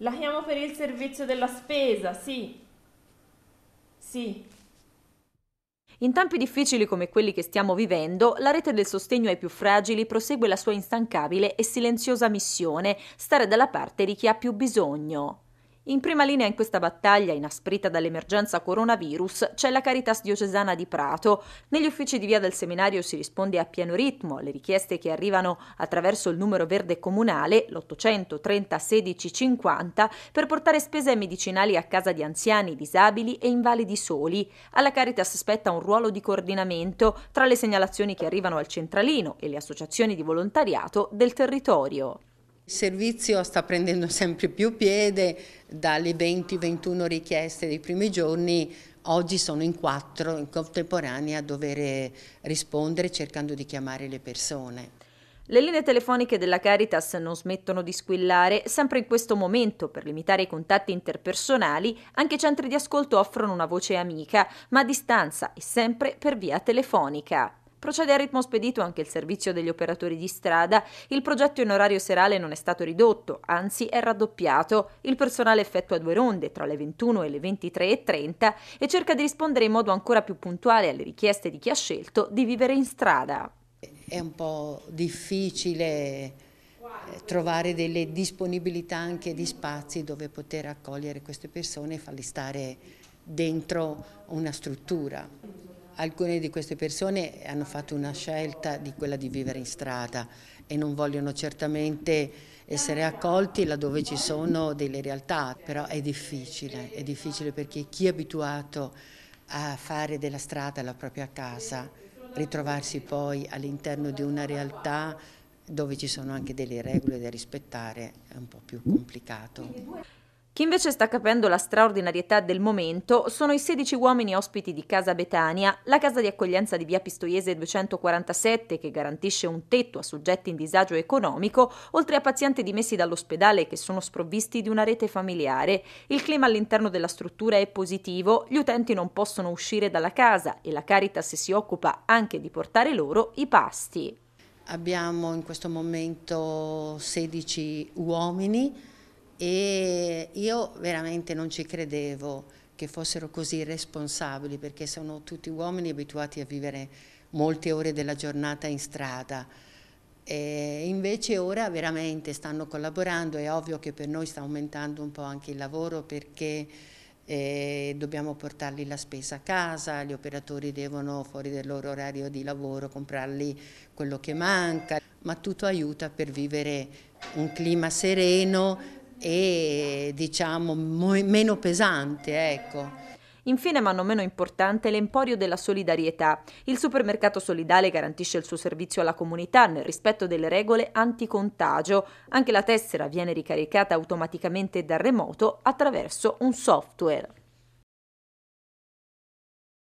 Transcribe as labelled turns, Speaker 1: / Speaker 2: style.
Speaker 1: La chiamo per il servizio della spesa, sì. Sì. In tempi difficili come quelli che stiamo vivendo, la rete del sostegno ai più fragili prosegue la sua instancabile e silenziosa missione, stare dalla parte di chi ha più bisogno. In prima linea in questa battaglia, inasprita dall'emergenza coronavirus, c'è la Caritas diocesana di Prato. Negli uffici di via del seminario si risponde a pieno ritmo alle richieste che arrivano attraverso il numero verde comunale, l'830 16 50, per portare spese medicinali a casa di anziani, disabili e invalidi soli. Alla Caritas spetta un ruolo di coordinamento tra le segnalazioni che arrivano al centralino e le associazioni di volontariato del territorio. Il servizio sta prendendo
Speaker 2: sempre più piede, dalle 20-21 richieste dei primi giorni oggi sono in quattro in contemporanea a dover eh, rispondere cercando di chiamare le
Speaker 1: persone. Le linee telefoniche della Caritas non smettono di squillare, sempre in questo momento per limitare i contatti interpersonali anche i centri di ascolto offrono una voce amica, ma a distanza e sempre per via telefonica. Procede a ritmo spedito anche il servizio degli operatori di strada, il progetto in orario serale non è stato ridotto, anzi è raddoppiato, il personale effettua due ronde tra le 21 e le 23.30 e cerca di rispondere in modo ancora più puntuale alle richieste di chi ha scelto di vivere in strada. È
Speaker 2: un po' difficile eh, trovare delle disponibilità anche di spazi dove poter accogliere queste persone e farli stare dentro una struttura. Alcune di queste persone hanno fatto una scelta di quella di vivere in strada e non vogliono certamente essere accolti laddove ci sono delle realtà, però è difficile, è difficile perché chi è abituato a fare della strada la propria casa, ritrovarsi poi all'interno di una realtà dove ci sono anche delle regole da rispettare è un po' più
Speaker 1: complicato. Chi invece sta capendo la straordinarietà del momento sono i 16 uomini ospiti di Casa Betania, la casa di accoglienza di via Pistoiese 247 che garantisce un tetto a soggetti in disagio economico, oltre a pazienti dimessi dall'ospedale che sono sprovvisti di una rete familiare. Il clima all'interno della struttura è positivo, gli utenti non possono uscire dalla casa e la Caritas si occupa anche di portare loro i pasti. Abbiamo in questo momento 16 uomini
Speaker 2: e io veramente non ci credevo che fossero così responsabili perché sono tutti uomini abituati a vivere molte ore della giornata in strada e invece ora veramente stanno collaborando è ovvio che per noi sta aumentando un po' anche il lavoro perché eh, dobbiamo portarli la spesa a casa gli operatori devono fuori del loro orario di lavoro comprarli quello che manca ma tutto aiuta per vivere un clima sereno e diciamo meno
Speaker 1: pesante, ecco. Infine, ma non meno importante, l'Emporio della Solidarietà. Il supermercato solidale garantisce il suo servizio alla comunità nel rispetto delle regole anticontagio. Anche la tessera viene ricaricata automaticamente da remoto attraverso un software.